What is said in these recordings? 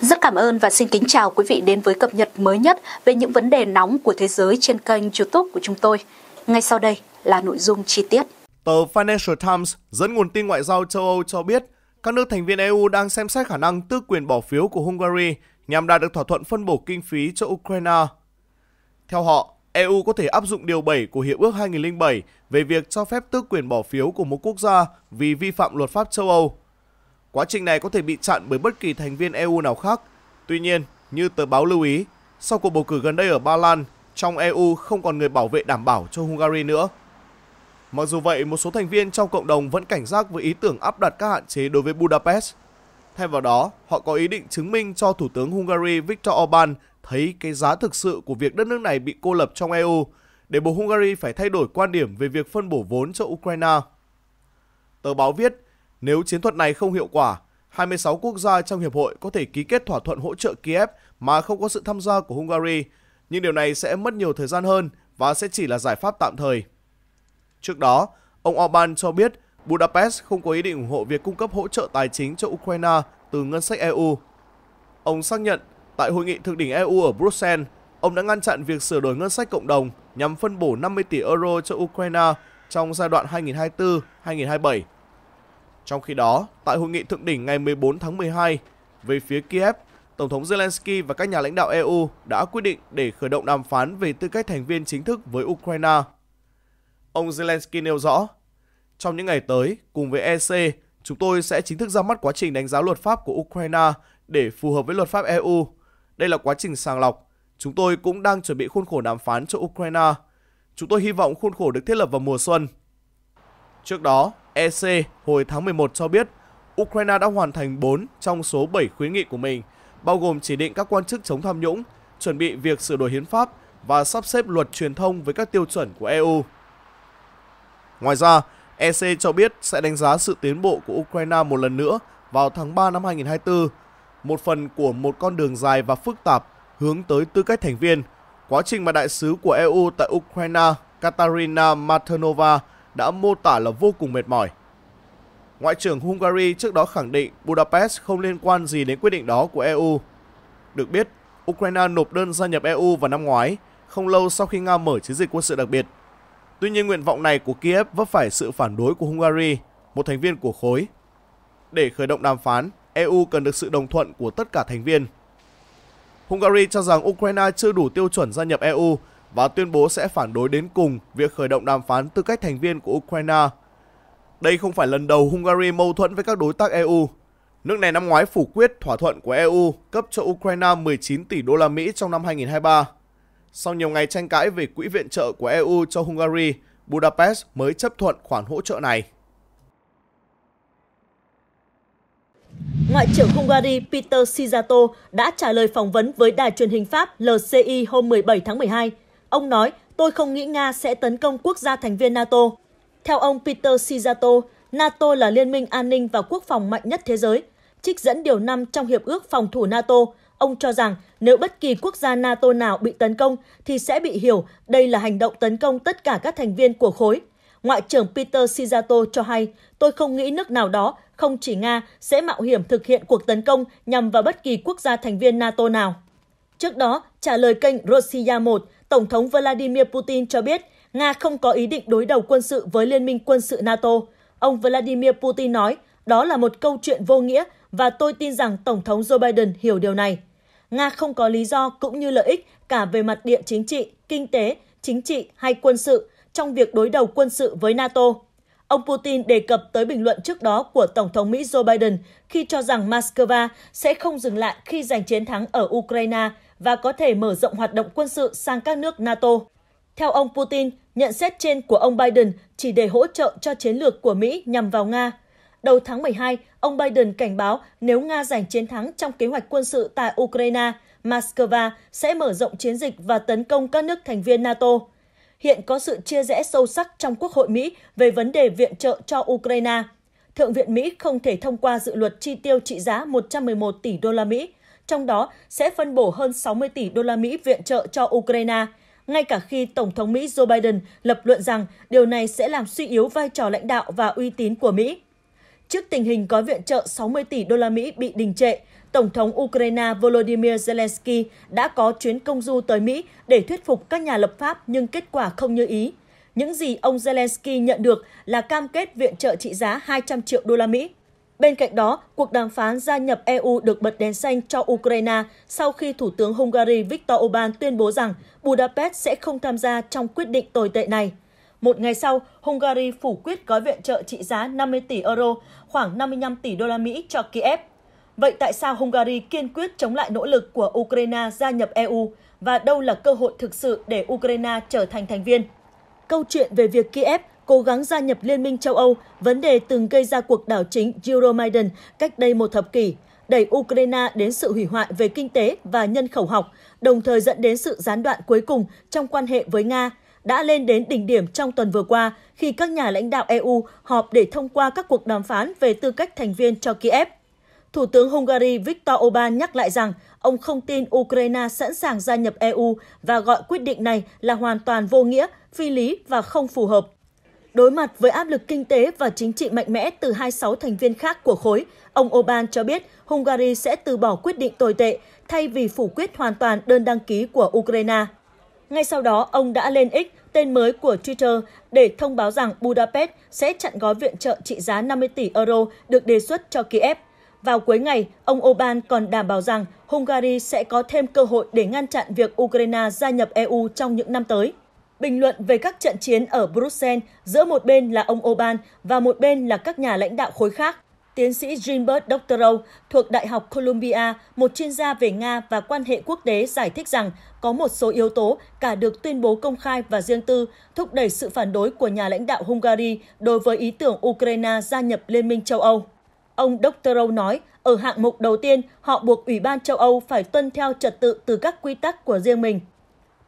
Rất cảm ơn và xin kính chào quý vị đến với cập nhật mới nhất về những vấn đề nóng của thế giới trên kênh YouTube của chúng tôi. Ngay sau đây là nội dung chi tiết. Tờ Financial Times dẫn nguồn tin ngoại giao châu Âu cho biết các nước thành viên EU đang xem xét khả năng tước quyền bỏ phiếu của Hungary nhằm đạt được thỏa thuận phân bổ kinh phí cho Ukraine. Theo họ, EU có thể áp dụng Điều 7 của Hiệp ước 2007 về việc cho phép tước quyền bỏ phiếu của một quốc gia vì vi phạm luật pháp châu Âu – Quá trình này có thể bị chặn bởi bất kỳ thành viên EU nào khác. Tuy nhiên, như tờ báo lưu ý, sau cuộc bầu cử gần đây ở Ba Lan, trong EU không còn người bảo vệ đảm bảo cho Hungary nữa. Mặc dù vậy, một số thành viên trong cộng đồng vẫn cảnh giác với ý tưởng áp đặt các hạn chế đối với Budapest. Thay vào đó, họ có ý định chứng minh cho Thủ tướng Hungary Viktor Orbán thấy cái giá thực sự của việc đất nước này bị cô lập trong EU, để buộc Hungary phải thay đổi quan điểm về việc phân bổ vốn cho Ukraine. Tờ báo viết, nếu chiến thuật này không hiệu quả, 26 quốc gia trong hiệp hội có thể ký kết thỏa thuận hỗ trợ Kiev mà không có sự tham gia của Hungary, nhưng điều này sẽ mất nhiều thời gian hơn và sẽ chỉ là giải pháp tạm thời. Trước đó, ông Orbán cho biết Budapest không có ý định ủng hộ việc cung cấp hỗ trợ tài chính cho Ukraine từ ngân sách EU. Ông xác nhận tại hội nghị thượng đỉnh EU ở Bruxelles, ông đã ngăn chặn việc sửa đổi ngân sách cộng đồng nhằm phân bổ 50 tỷ euro cho Ukraine trong giai đoạn 2024-2027 trong khi đó, tại hội nghị thượng đỉnh ngày 14 tháng 12, về phía Kiev, Tổng thống Zelensky và các nhà lãnh đạo EU đã quyết định để khởi động đàm phán về tư cách thành viên chính thức với Ukraine. Ông Zelensky nêu rõ, trong những ngày tới, cùng với EC, chúng tôi sẽ chính thức ra mắt quá trình đánh giá luật pháp của Ukraine để phù hợp với luật pháp EU. Đây là quá trình sàng lọc. Chúng tôi cũng đang chuẩn bị khuôn khổ đàm phán cho Ukraine. Chúng tôi hy vọng khuôn khổ được thiết lập vào mùa xuân. Trước đó, EC hồi tháng 11 cho biết Ukraine đã hoàn thành 4 trong số 7 khuyến nghị của mình, bao gồm chỉ định các quan chức chống tham nhũng, chuẩn bị việc sửa đổi hiến pháp và sắp xếp luật truyền thông với các tiêu chuẩn của EU. Ngoài ra, EC cho biết sẽ đánh giá sự tiến bộ của Ukraine một lần nữa vào tháng 3 năm 2024, một phần của một con đường dài và phức tạp hướng tới tư cách thành viên, quá trình mà đại sứ của EU tại Ukraine Katarina Maternova đã mô tả là vô cùng mệt mỏi. Ngoại trưởng Hungary trước đó khẳng định Budapest không liên quan gì đến quyết định đó của EU. Được biết, Ukraine nộp đơn gia nhập EU vào năm ngoái, không lâu sau khi Nga mở chiến dịch quân sự đặc biệt. Tuy nhiên nguyện vọng này của Kiev vấp phải sự phản đối của Hungary, một thành viên của khối. Để khởi động đàm phán, EU cần được sự đồng thuận của tất cả thành viên. Hungary cho rằng Ukraine chưa đủ tiêu chuẩn gia nhập EU và tuyên bố sẽ phản đối đến cùng việc khởi động đàm phán tư cách thành viên của Ukraine. Đây không phải lần đầu Hungary mâu thuẫn với các đối tác EU. Nước này năm ngoái phủ quyết thỏa thuận của EU cấp cho Ukraine 19 tỷ đô la Mỹ trong năm 2023. Sau nhiều ngày tranh cãi về quỹ viện trợ của EU cho Hungary, Budapest mới chấp thuận khoản hỗ trợ này. Ngoại trưởng Hungary Peter Sijato đã trả lời phỏng vấn với đài truyền hình Pháp LCI hôm 17 tháng 12. Ông nói, tôi không nghĩ Nga sẽ tấn công quốc gia thành viên NATO. Theo ông Peter Sijato, NATO là liên minh an ninh và quốc phòng mạnh nhất thế giới. Trích dẫn điều 5 trong Hiệp ước Phòng thủ NATO, ông cho rằng nếu bất kỳ quốc gia NATO nào bị tấn công thì sẽ bị hiểu đây là hành động tấn công tất cả các thành viên của khối. Ngoại trưởng Peter Sijato cho hay, tôi không nghĩ nước nào đó, không chỉ Nga, sẽ mạo hiểm thực hiện cuộc tấn công nhằm vào bất kỳ quốc gia thành viên NATO nào. Trước đó, trả lời kênh Russia 1, Tổng thống Vladimir Putin cho biết Nga không có ý định đối đầu quân sự với Liên minh quân sự NATO. Ông Vladimir Putin nói, đó là một câu chuyện vô nghĩa và tôi tin rằng Tổng thống Joe Biden hiểu điều này. Nga không có lý do cũng như lợi ích cả về mặt địa chính trị, kinh tế, chính trị hay quân sự trong việc đối đầu quân sự với NATO. Ông Putin đề cập tới bình luận trước đó của Tổng thống Mỹ Joe Biden khi cho rằng Moscow sẽ không dừng lại khi giành chiến thắng ở Ukraine và có thể mở rộng hoạt động quân sự sang các nước NATO. Theo ông Putin, nhận xét trên của ông Biden chỉ để hỗ trợ cho chiến lược của Mỹ nhằm vào Nga. Đầu tháng 12, ông Biden cảnh báo nếu Nga giành chiến thắng trong kế hoạch quân sự tại Ukraine, Moscow sẽ mở rộng chiến dịch và tấn công các nước thành viên NATO hiện có sự chia rẽ sâu sắc trong Quốc hội Mỹ về vấn đề viện trợ cho Ukraine. Thượng viện Mỹ không thể thông qua dự luật chi tiêu trị giá 111 tỷ đô la Mỹ, trong đó sẽ phân bổ hơn 60 tỷ đô la Mỹ viện trợ cho Ukraine, ngay cả khi Tổng thống Mỹ Joe Biden lập luận rằng điều này sẽ làm suy yếu vai trò lãnh đạo và uy tín của Mỹ. Trước tình hình có viện trợ 60 tỷ đô la Mỹ bị đình trệ, Tổng thống Ukraine Volodymyr Zelensky đã có chuyến công du tới Mỹ để thuyết phục các nhà lập pháp nhưng kết quả không như ý. Những gì ông Zelensky nhận được là cam kết viện trợ trị giá 200 triệu đô la Mỹ. Bên cạnh đó, cuộc đàm phán gia nhập EU được bật đèn xanh cho Ukraine sau khi Thủ tướng Hungary Viktor Orbán tuyên bố rằng Budapest sẽ không tham gia trong quyết định tồi tệ này. Một ngày sau, Hungary phủ quyết gói viện trợ trị giá 50 tỷ euro, khoảng 55 tỷ đô la Mỹ cho Kiev Vậy tại sao Hungary kiên quyết chống lại nỗ lực của Ukraine gia nhập EU và đâu là cơ hội thực sự để Ukraine trở thành thành viên? Câu chuyện về việc Kiev cố gắng gia nhập Liên minh châu Âu, vấn đề từng gây ra cuộc đảo chính Euromaidan cách đây một thập kỷ, đẩy Ukraine đến sự hủy hoại về kinh tế và nhân khẩu học, đồng thời dẫn đến sự gián đoạn cuối cùng trong quan hệ với Nga, đã lên đến đỉnh điểm trong tuần vừa qua khi các nhà lãnh đạo EU họp để thông qua các cuộc đàm phán về tư cách thành viên cho Kiev. Thủ tướng Hungary Viktor Orbán nhắc lại rằng ông không tin Ukraine sẵn sàng gia nhập EU và gọi quyết định này là hoàn toàn vô nghĩa, phi lý và không phù hợp. Đối mặt với áp lực kinh tế và chính trị mạnh mẽ từ 26 thành viên khác của khối, ông Orbán cho biết Hungary sẽ từ bỏ quyết định tồi tệ thay vì phủ quyết hoàn toàn đơn đăng ký của Ukraine. Ngay sau đó, ông đã lên X, tên mới của Twitter, để thông báo rằng Budapest sẽ chặn gói viện trợ trị giá 50 tỷ euro được đề xuất cho Kiev. Vào cuối ngày, ông Orbán còn đảm bảo rằng Hungary sẽ có thêm cơ hội để ngăn chặn việc Ukraine gia nhập EU trong những năm tới. Bình luận về các trận chiến ở Bruxelles giữa một bên là ông Orbán và một bên là các nhà lãnh đạo khối khác, tiến sĩ Gilbert Doctorow thuộc Đại học Columbia, một chuyên gia về Nga và quan hệ quốc tế giải thích rằng có một số yếu tố cả được tuyên bố công khai và riêng tư thúc đẩy sự phản đối của nhà lãnh đạo Hungary đối với ý tưởng Ukraine gia nhập Liên minh châu Âu. Ông Doctorow nói, ở hạng mục đầu tiên, họ buộc Ủy ban châu Âu phải tuân theo trật tự từ các quy tắc của riêng mình.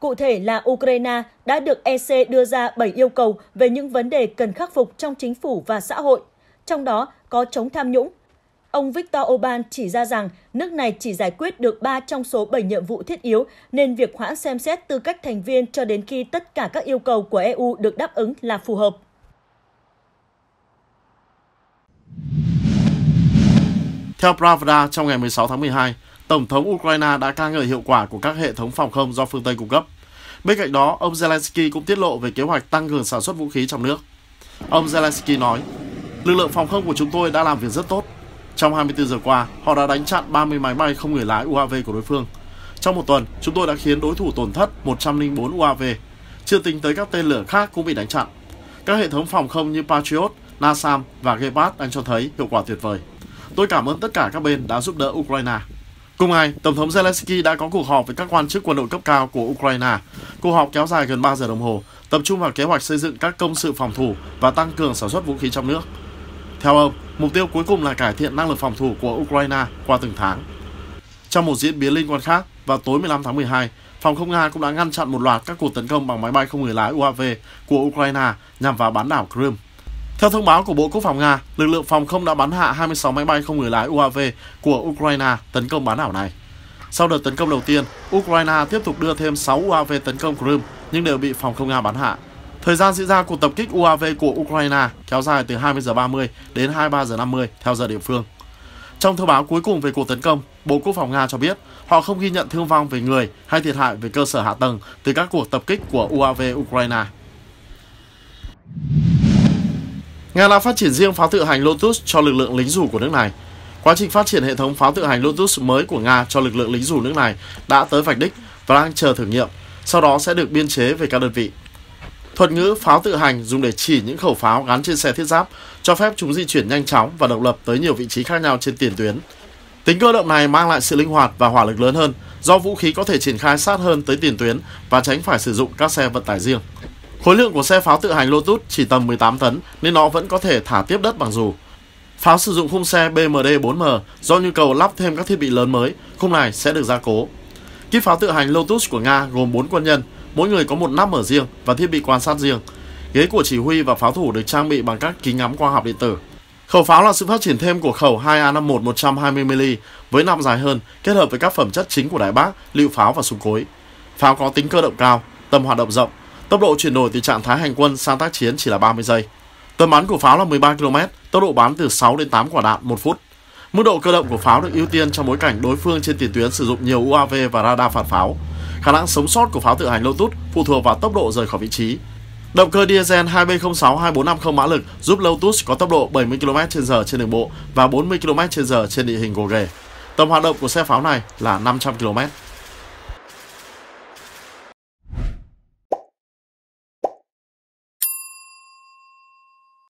Cụ thể là Ukraine đã được EC đưa ra 7 yêu cầu về những vấn đề cần khắc phục trong chính phủ và xã hội, trong đó có chống tham nhũng. Ông Viktor Orbán chỉ ra rằng nước này chỉ giải quyết được 3 trong số 7 nhiệm vụ thiết yếu, nên việc hoãn xem xét tư cách thành viên cho đến khi tất cả các yêu cầu của EU được đáp ứng là phù hợp. Theo Pravda, trong ngày 16 tháng 12, Tổng thống Ukraine đã ca ngợi hiệu quả của các hệ thống phòng không do phương Tây cung cấp. Bên cạnh đó, ông Zelensky cũng tiết lộ về kế hoạch tăng cường sản xuất vũ khí trong nước. Ông Zelensky nói, lực lượng phòng không của chúng tôi đã làm việc rất tốt. Trong 24 giờ qua, họ đã đánh chặn 30 máy bay không người lái UAV của đối phương. Trong một tuần, chúng tôi đã khiến đối thủ tổn thất 104 UAV, chưa tính tới các tên lửa khác cũng bị đánh chặn. Các hệ thống phòng không như Patriot, NASAM và Gepard đang cho thấy hiệu quả tuyệt vời. Tôi cảm ơn tất cả các bên đã giúp đỡ Ukraine. Cùng ngày, Tổng thống Zelensky đã có cuộc họp với các quan chức quân đội cấp cao của Ukraine. Cuộc họp kéo dài gần 3 giờ đồng hồ, tập trung vào kế hoạch xây dựng các công sự phòng thủ và tăng cường sản xuất vũ khí trong nước. Theo ông, mục tiêu cuối cùng là cải thiện năng lực phòng thủ của Ukraine qua từng tháng. Trong một diễn biến liên quan khác, vào tối 15 tháng 12, phòng không Nga cũng đã ngăn chặn một loạt các cuộc tấn công bằng máy bay không người lái UAV của Ukraine nhằm vào bán đảo Crimea. Theo thông báo của Bộ Quốc phòng Nga, lực lượng phòng không đã bắn hạ 26 máy bay không người lái UAV của Ukraine tấn công bán đảo này. Sau đợt tấn công đầu tiên, Ukraine tiếp tục đưa thêm 6 UAV tấn công Crimea nhưng đều bị phòng không Nga bắn hạ. Thời gian diễn ra cuộc tập kích UAV của Ukraine kéo dài từ 20 giờ 30 đến 23 giờ 50 theo giờ địa phương. Trong thông báo cuối cùng về cuộc tấn công, Bộ Quốc phòng Nga cho biết họ không ghi nhận thương vong về người hay thiệt hại về cơ sở hạ tầng từ các cuộc tập kích của UAV Ukraine. Nga đã phát triển riêng pháo tự hành Lotus cho lực lượng lính dù của nước này. Quá trình phát triển hệ thống pháo tự hành Lotus mới của Nga cho lực lượng lính dù nước này đã tới vạch đích và đang chờ thử nghiệm, sau đó sẽ được biên chế về các đơn vị. Thuật ngữ pháo tự hành dùng để chỉ những khẩu pháo gắn trên xe thiết giáp, cho phép chúng di chuyển nhanh chóng và độc lập tới nhiều vị trí khác nhau trên tiền tuyến. Tính cơ động này mang lại sự linh hoạt và hỏa lực lớn hơn, do vũ khí có thể triển khai sát hơn tới tiền tuyến và tránh phải sử dụng các xe vận tải riêng. Khối lượng của xe pháo tự hành Lotus chỉ tầm 18 tấn nên nó vẫn có thể thả tiếp đất bằng dù. Pháo sử dụng khung xe BMD 4M do nhu cầu lắp thêm các thiết bị lớn mới, khung này sẽ được gia cố. Kíp pháo tự hành Lotus của Nga gồm 4 quân nhân, mỗi người có một nắp mở riêng và thiết bị quan sát riêng. Ghế của chỉ huy và pháo thủ được trang bị bằng các kính ngắm quang học điện tử. Khẩu pháo là sự phát triển thêm của khẩu 2A51 120mm với nòng dài hơn, kết hợp với các phẩm chất chính của đại bác, lựu pháo và súng cối. Pháo có tính cơ động cao, tầm hoạt động rộng, Tốc độ chuyển đổi từ trạng thái hành quân sang tác chiến chỉ là 30 giây. Tầm bắn của pháo là 13 km, tốc độ bắn từ 6 đến 8 quả đạn 1 phút. Mức độ cơ động của pháo được ưu tiên trong bối cảnh đối phương trên tiền tuyến sử dụng nhiều UAV và radar phản pháo. Khả năng sống sót của pháo tự hành Lotus phụ thuộc vào tốc độ rời khỏi vị trí. Động cơ diesel 2B06 2450 mã lực giúp Lotus có tốc độ 70 km/h trên đường bộ và 40 km/h trên địa hình gồ ghề. Tầm hoạt động của xe pháo này là 500 km.